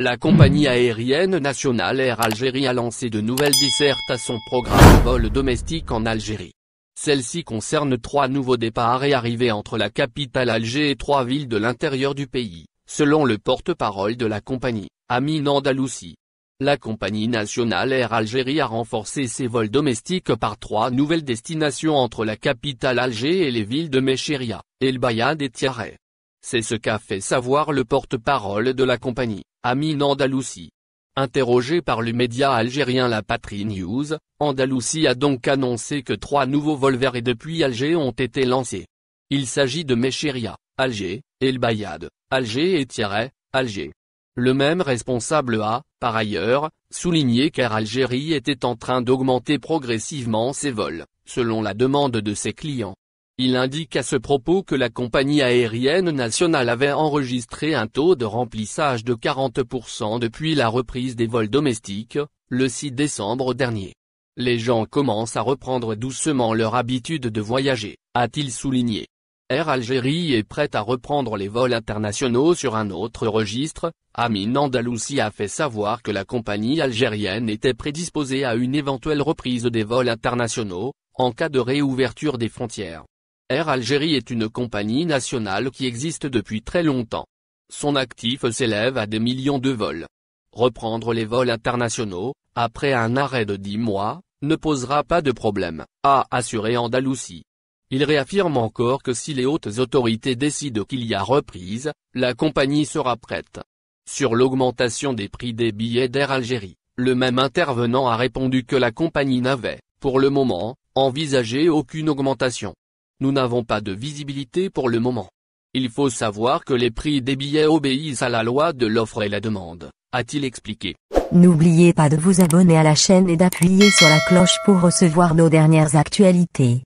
La compagnie aérienne nationale Air Algérie a lancé de nouvelles dessertes à son programme de vol domestique en Algérie. Celle-ci concerne trois nouveaux départs et arrivées entre la capitale Alger et trois villes de l'intérieur du pays, selon le porte-parole de la compagnie, Amin Andalousie. La compagnie nationale Air Algérie a renforcé ses vols domestiques par trois nouvelles destinations entre la capitale Alger et les villes de Mecheria, El Bayad et Tiaret. C'est ce qu'a fait savoir le porte-parole de la compagnie. Amine Andalousie. Interrogé par le média algérien La Patrie News, Andalousie a donc annoncé que trois nouveaux vols vers et depuis Alger ont été lancés. Il s'agit de Mecheria, Alger, El Bayad, Alger et Thierry, Alger. Le même responsable a, par ailleurs, souligné qu'Air Algérie était en train d'augmenter progressivement ses vols, selon la demande de ses clients. Il indique à ce propos que la compagnie aérienne nationale avait enregistré un taux de remplissage de 40% depuis la reprise des vols domestiques, le 6 décembre dernier. Les gens commencent à reprendre doucement leur habitude de voyager, a-t-il souligné. Air Algérie est prête à reprendre les vols internationaux sur un autre registre, Amin Andalousi a fait savoir que la compagnie algérienne était prédisposée à une éventuelle reprise des vols internationaux, en cas de réouverture des frontières. Air Algérie est une compagnie nationale qui existe depuis très longtemps. Son actif s'élève à des millions de vols. Reprendre les vols internationaux, après un arrêt de 10 mois, ne posera pas de problème, a assuré Andalousie. Il réaffirme encore que si les hautes autorités décident qu'il y a reprise, la compagnie sera prête. Sur l'augmentation des prix des billets d'Air Algérie, le même intervenant a répondu que la compagnie n'avait, pour le moment, envisagé aucune augmentation nous n'avons pas de visibilité pour le moment. Il faut savoir que les prix des billets obéissent à la loi de l'offre et la demande, a-t-il expliqué. N'oubliez pas de vous abonner à la chaîne et d'appuyer sur la cloche pour recevoir nos dernières actualités.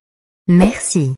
Merci.